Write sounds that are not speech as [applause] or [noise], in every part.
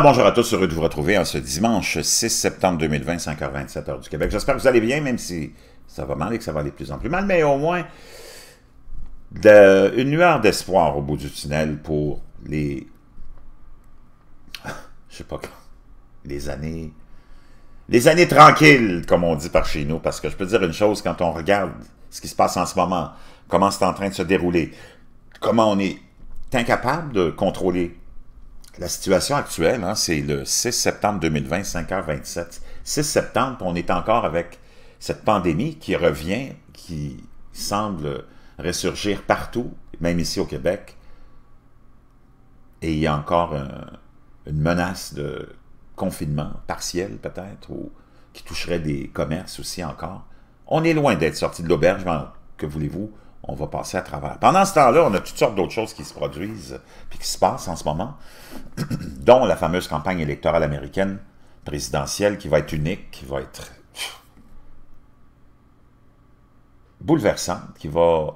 bonjour à tous, heureux de vous retrouver en ce dimanche 6 septembre 2020, 5h27 heure du Québec. J'espère que vous allez bien, même si ça va mal et que ça va aller de plus en plus mal, mais au moins une lueur d'espoir au bout du tunnel pour les... [laughs] Je sais pas Les années... Les années tranquilles, comme on dit par chez nous, parce que je peux dire une chose, quand on regarde ce qui se passe en ce moment, comment c'est en train de se dérouler, comment on est incapable de contrôler la situation actuelle, hein, c'est le 6 septembre 2020, 5h27. 6 septembre, on est encore avec cette pandémie qui revient, qui semble ressurgir partout, même ici au Québec. Et il y a encore une menace de confinement partiel, peut-être, ou qui toucherait des commerces aussi encore. On est loin d'être sorti de l'auberge, que voulez-vous? on va passer à travers. Pendant ce temps-là, on a toutes sortes d'autres choses qui se produisent puis qui se passent en ce moment, [clears throat] dont la fameuse campagne électorale américaine présidentielle qui va être unique, qui va être bouleversante, qui va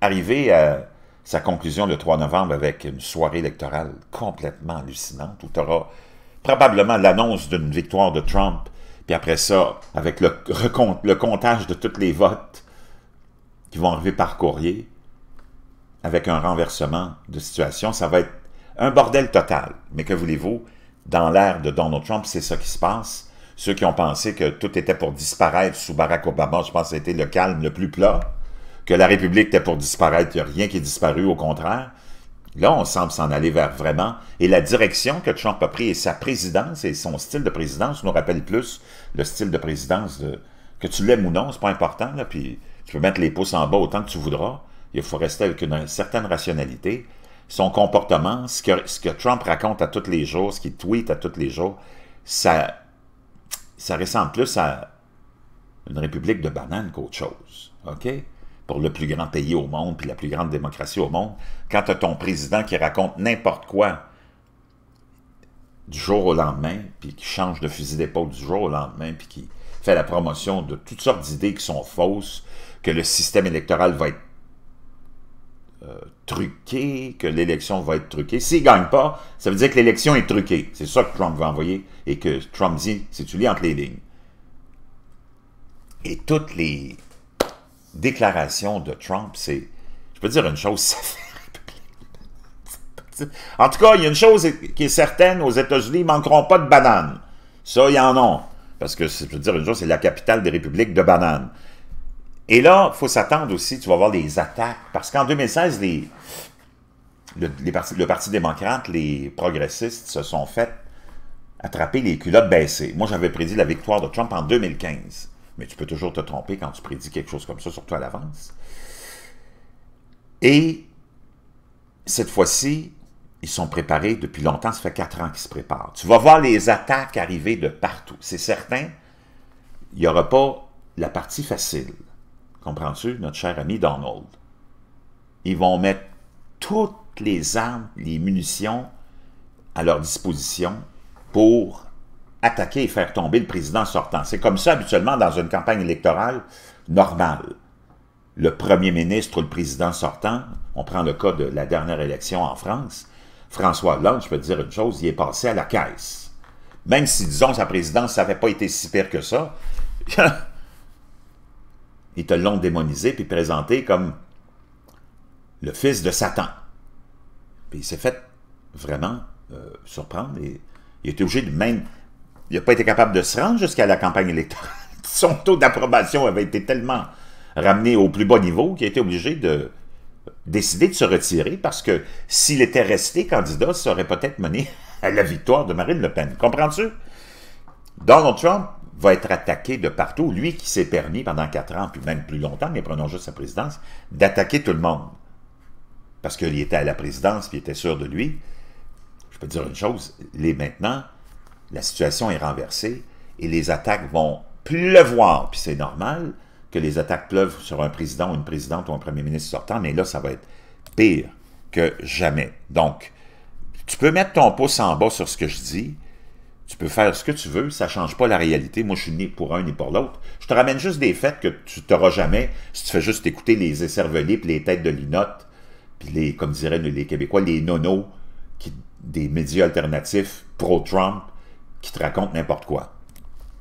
arriver à sa conclusion le 3 novembre avec une soirée électorale complètement hallucinante où tu auras probablement l'annonce d'une victoire de Trump, puis après ça, avec le, le comptage de tous les votes, qui vont arriver par courrier avec un renversement de situation. Ça va être un bordel total. Mais que voulez-vous, dans l'ère de Donald Trump, c'est ça qui se passe. Ceux qui ont pensé que tout était pour disparaître sous Barack Obama, je pense que c'était le calme le plus plat, que la République était pour disparaître, il n'y a rien qui est disparu, au contraire. Là, on semble s'en aller vers vraiment. Et la direction que Trump a pris et sa présidence et son style de présidence nous rappelle plus le style de présidence de, que tu l'aimes ou non, c'est pas important, là, puis tu peux mettre les pouces en bas autant que tu voudras. Il faut rester avec une, certaine rationalité. Son comportement, ce que, Trump raconte à tous les jours, ce qu'il tweet à tous les jours, ça, ça ressemble plus à une république de bananes qu'autre chose. OK? Pour le plus grand pays au monde, puis la plus grande démocratie au monde, quand tu as ton président qui raconte n'importe quoi du jour au lendemain, puis qui change de fusil d'épaule du jour au lendemain, puis qui fait la promotion de toutes sortes d'idées qui sont fausses, que le système électoral va être euh, truqué, que l'élection va être truquée. S'il ne gagne pas, ça veut dire que l'élection est truquée. C'est ça que Trump va envoyer et que Trump dit, si tu lis entre les lignes. Et toutes les déclarations de Trump, c'est... Je peux dire une chose, [laughs] ça fait en tout cas, il y a une chose qui est certaine, aux États-Unis, ils manqueront pas de bananes. Ça, il y en a. Parce que, je veux dire, une chose, c'est la capitale des républiques de bananes. Et là, il faut s'attendre aussi, tu vas voir les attaques, parce qu'en 2016, les, le, parti, le Parti démocrate, les progressistes se sont fait attraper les culottes baissées. Moi, j'avais prédit la victoire de Trump en 2015, mais tu peux toujours te tromper quand tu prédis quelque chose comme ça, surtout à l'avance. Et cette fois-ci, ils sont préparés depuis longtemps, ça fait quatre ans qu'ils se préparent. Tu vas voir les attaques arriver de partout. C'est certain, il n'y aura pas la partie facile comprends-tu, notre cher ami Donald, ils vont mettre toutes les armes, les munitions à leur disposition pour attaquer et faire tomber le président sortant. C'est comme ça habituellement dans une campagne électorale normale. Le premier ministre ou le président sortant, on prend le cas de la dernière élection en France, François Hollande, je peux te dire une chose, il est passé à la caisse. Même si, disons, sa présidence n'avait pas été si pire que ça, il te l'ont démonisé puis présenté comme le fils de Satan. Puis il s'est fait vraiment euh, surprendre et il était obligé de même... Il n'a pas été capable de se rendre jusqu'à la campagne électorale. [laughs] Son taux d'approbation avait été tellement ramené au plus bas niveau qu'il a été obligé de décider de se retirer parce que s'il était resté candidat, ça aurait peut-être mené [laughs] à la victoire de Marine Le Pen. Comprends-tu? Donald Trump va être attaqué de partout. Lui qui s'est permis pendant quatre ans, puis même plus longtemps, mais prenons juste sa présidence, d'attaquer tout le monde. Parce qu'il était à la présidence, puis il était sûr de lui. Je peux dire une chose, les maintenant, la situation est renversée et les attaques vont pleuvoir, puis c'est normal que les attaques pleuvent sur un président ou une présidente ou un premier ministre sortant, mais là, ça va être pire que jamais. Donc, tu peux mettre ton pouce en bas sur ce que je dis, tu peux faire ce que tu veux, ça ne change pas la réalité. Moi, je suis ni pour un ni pour l'autre. Je te ramène juste des faits que tu n'auras jamais si tu fais juste écouter les écervelés, puis les têtes de linotte, puis les, comme diraient les Québécois, les nonos qui, des médias alternatifs pro-Trump qui te racontent n'importe quoi.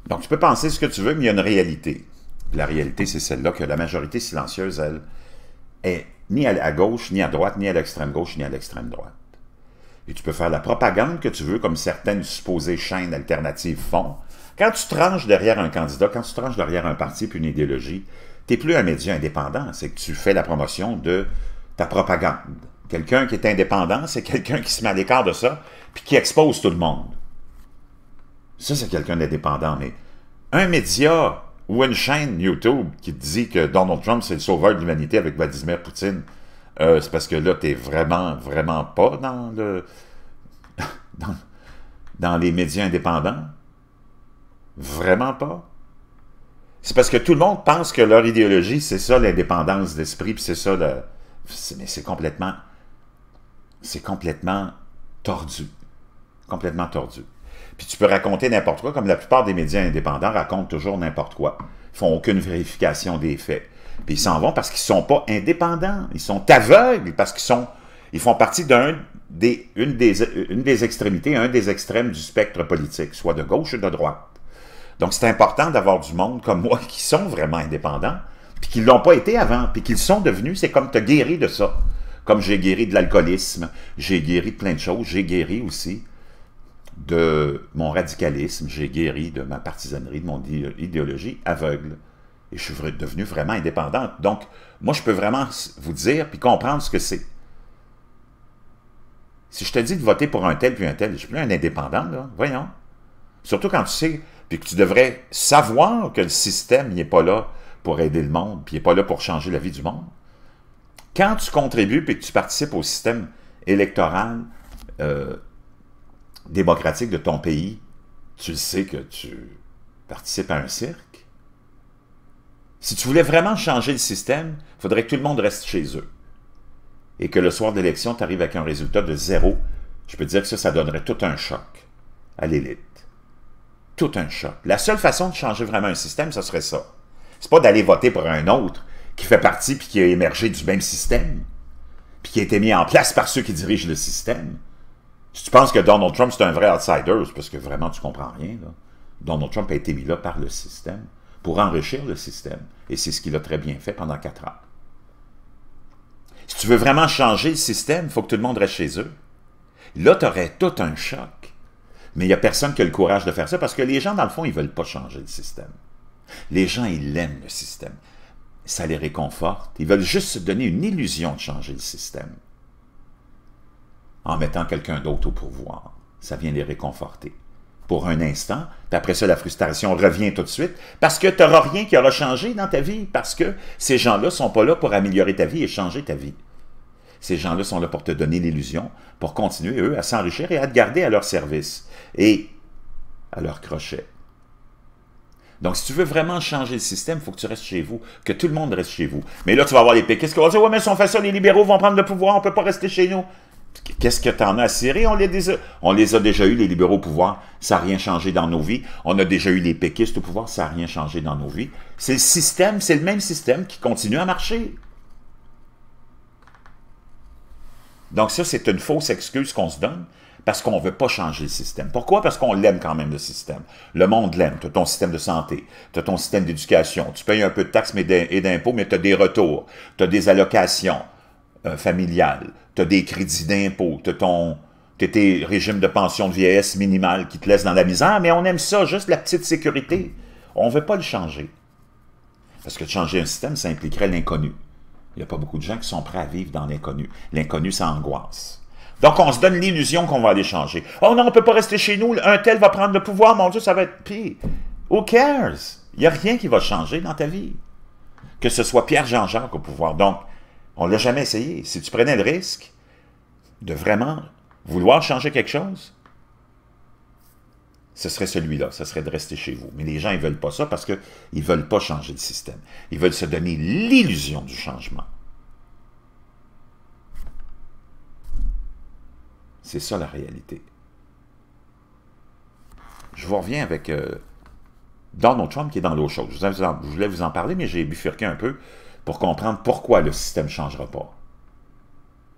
Donc, tu peux penser ce que tu veux, mais il y a une réalité. La réalité, c'est celle-là que la majorité silencieuse, elle, est ni à, gauche, ni à droite, ni à l'extrême gauche, ni à l'extrême droite et tu peux faire la propagande que tu veux, comme certaines supposées chaînes alternatives font. Quand tu tranches derrière un candidat, quand tu tranches derrière un parti puis une idéologie, tu n'es plus un média indépendant, c'est que tu fais la promotion de ta propagande. Quelqu'un qui est indépendant, c'est quelqu'un qui se met à l'écart de ça, puis qui expose tout le monde. Ça, c'est quelqu'un d'indépendant, mais un média ou une chaîne YouTube qui dit que Donald Trump, c'est le sauveur de l'humanité avec Vladimir Poutine, euh, c'est parce que là, tu n'es vraiment, vraiment pas dans le... [laughs] dans, les médias indépendants. Vraiment pas. C'est parce que tout le monde pense que leur idéologie, c'est ça l'indépendance d'esprit, puis c'est ça le... Mais c'est complètement... C'est complètement tordu. Complètement tordu. Puis tu peux raconter n'importe quoi, comme la plupart des médias indépendants racontent toujours n'importe quoi. Ils font aucune vérification des faits. Puis ils s'en vont parce qu'ils ne sont pas indépendants. Ils sont aveugles parce qu'ils sont, ils font partie d'une des, extrémités, un des extrêmes du spectre politique, soit de gauche ou de droite. Donc, c'est important d'avoir du monde comme moi qui sont vraiment indépendants, puis qui ne l'ont pas été avant, puis qu'ils sont devenus. C'est comme te guéri de ça. Comme j'ai guéri de l'alcoolisme, j'ai guéri de plein de choses, j'ai guéri aussi de mon radicalisme, j'ai guéri de ma partisanerie, de mon idéologie aveugle. Et je suis devenu vraiment indépendante. Donc, moi, je peux vraiment vous dire puis comprendre ce que c'est. Si je te dis de voter pour un tel puis un tel, je suis plus un indépendant, là. Voyons. Surtout quand tu sais, puis que tu devrais savoir que le système n'est pas là pour aider le monde, puis n'est pas là pour changer la vie du monde. Quand tu contribues puis que tu participes au système électoral euh, démocratique de ton pays, tu sais que tu participes à un cirque. Si tu voulais vraiment changer le système, il faudrait que tout le monde reste chez eux. Et que le soir d'élection, tu arrives avec un résultat de zéro. Je peux te dire que ça, ça donnerait tout un choc à l'élite. Tout un choc. La seule façon de changer vraiment un système, ce serait ça. C'est pas d'aller voter pour un autre qui fait partie puis qui a émergé du même système, puis qui a été mis en place par ceux qui dirigent le système. Si tu penses que Donald Trump, c'est un vrai outsider, parce que vraiment, tu comprends rien. Donald Trump a été mis là par le système pour enrichir le système. Et c'est ce qu'il a très bien fait pendant quatre ans. Si tu veux vraiment changer le système, il faut que tout le monde reste chez eux. Là, tu aurais tout un choc. Mais il n'y a personne qui a le courage de faire ça parce que les gens, dans le fond, ils ne veulent pas changer le système. Les gens, ils aiment le système. Ça les réconforte. Ils veulent juste se donner une illusion de changer le système en mettant quelqu'un d'autre au pouvoir. Ça vient les réconforter pour un instant, puis après ça, la frustration revient tout de suite, parce que tu n'auras rien qui aura changé dans ta vie, parce que ces gens-là sont pas là pour améliorer ta vie et changer ta vie. Ces gens-là sont là pour te donner l'illusion, pour continuer, eux, à s'enrichir et à te garder à leur service et à leur crochet. Donc, si tu veux vraiment changer le système, il faut que tu restes chez vous, que tout le monde reste chez vous. Mais là, tu vas avoir les péquistes qui vont dire « Ouais, mais si on ça, les libéraux vont prendre le pouvoir, on ne peut pas rester chez nous. » Qu'est-ce que tu en as à On les, a, on les a déjà eu, les libéraux au pouvoir, ça n'a rien changé dans nos vies. On a déjà eu les péquistes au pouvoir, ça n'a rien changé dans nos vies. C'est le système, c'est le même système qui continue à marcher. Donc ça, c'est une fausse excuse qu'on se donne parce qu'on ne veut pas changer le système. Pourquoi? Parce qu'on l'aime quand même, le système. Le monde l'aime. Tu as ton système de santé, tu as ton système d'éducation, tu payes un peu de taxes et d'impôts, mais tu as des retours, tu as des allocations, euh, familial, familiale, tu as des crédits d'impôt, tu ton tes régimes de pension de vieillesse minimale qui te laisse dans la misère, mais on aime ça, juste la petite sécurité. On ne veut pas le changer. Parce que changer un système, ça impliquerait l'inconnu. Il n'y a pas beaucoup de gens qui sont prêts à vivre dans l'inconnu. L'inconnu, ça angoisse. Donc, on se donne l'illusion qu'on va aller changer. Oh non, on ne peut pas rester chez nous, un tel va prendre le pouvoir, mon Dieu, ça va être pire. Who cares? Il n'y a rien qui va changer dans ta vie. Que ce soit Pierre Jean-Jacques au pouvoir. Donc, on ne l'a jamais essayé. Si tu prenais le risque de vraiment vouloir changer quelque chose, ce serait celui-là, ce serait de rester chez vous. Mais les gens, ils veulent pas ça parce qu'ils ne veulent pas changer le système. Ils veulent se donner l'illusion du changement. C'est ça la réalité. Je vous reviens avec euh, Donald Trump qui est dans l'eau chaude. Je voulais vous en parler, mais j'ai bifurqué un peu pour comprendre pourquoi le système ne changera pas.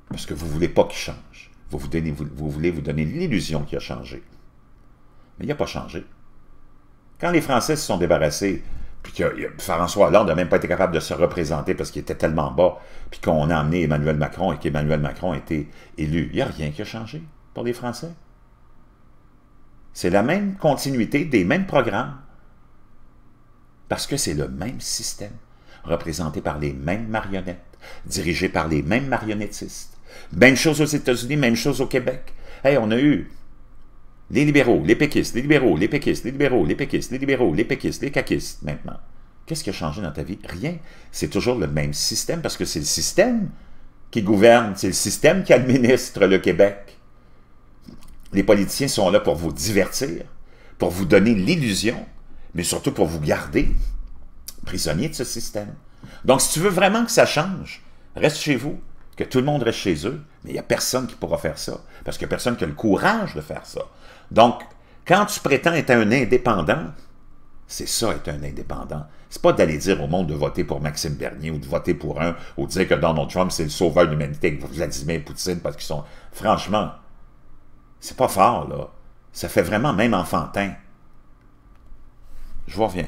Parce que vous ne voulez pas qu'il change. Vous, voulez vous donner l'illusion qu'il a changé. Mais il n'a pas changé. Quand les Français se sont débarrassés, puis que euh, François Hollande n'a même pas été capable de se représenter parce qu'il était tellement bas, puis qu'on a emmené Emmanuel Macron et qu'Emmanuel Macron a été élu, il n'y a rien qui a changé pour les Français. C'est la même continuité des mêmes programmes parce que c'est le même système représentés par les mêmes marionnettes, dirigés par les mêmes marionnettistes. Même chose aux États-Unis, même chose au Québec. Hey, on a eu les libéraux, les péquistes, les libéraux, les péquistes, les libéraux, les péquistes, les libéraux, les péquistes, les caquistes maintenant. Qu'est-ce qui a changé dans ta vie? Rien. C'est toujours le même système parce que c'est le système qui gouverne, c'est le système qui administre le Québec. Les politiciens sont là pour vous divertir, pour vous donner l'illusion, mais surtout pour vous garder prisonnier de ce système. Donc, si tu veux vraiment que ça change, reste chez vous, que tout le monde reste chez eux, mais il n'y a personne qui pourra faire ça, parce qu'il n'y a personne qui a le courage de faire ça. Donc, quand tu prétends être un indépendant, c'est ça être un indépendant. C'est pas d'aller dire au monde de voter pour Maxime Bernier ou de voter pour un, ou de dire que Donald Trump c'est le sauveur de l'humanité que Vladimir Poutine parce qu'ils sont... Franchement, c'est pas fort, là. Ça fait vraiment même enfantin. Je reviens.